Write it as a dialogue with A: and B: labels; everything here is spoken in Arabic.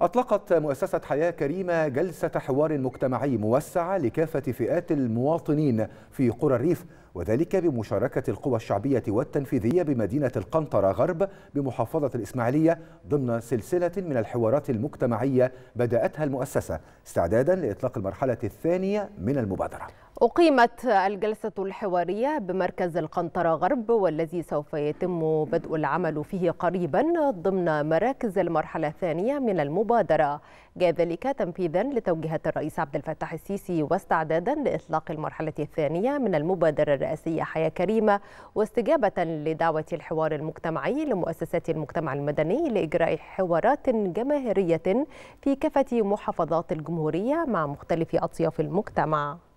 A: أطلقت مؤسسة حياة كريمة جلسة حوار مجتمعي موسعة لكافة فئات المواطنين في قرى الريف وذلك بمشاركة القوى الشعبية والتنفيذية بمدينة القنطرة غرب بمحافظة الإسماعيلية ضمن سلسلة من الحوارات المجتمعية بدأتها المؤسسة استعدادا لإطلاق المرحلة الثانية من المبادرة
B: أقيمت الجلسة الحوارية بمركز القنطرة غرب والذي سوف يتم بدء العمل فيه قريبا ضمن مراكز المرحلة الثانية من المبادرة جاء ذلك تنفيذا لتوجيهات الرئيس عبد الفتاح السيسي واستعدادا لإطلاق المرحلة الثانية من المبادرة الرئاسية حياة كريمة واستجابة لدعوة الحوار المجتمعي لمؤسسات المجتمع المدني لإجراء حوارات جماهيرية في كافة محافظات الجمهورية مع مختلف أطياف المجتمع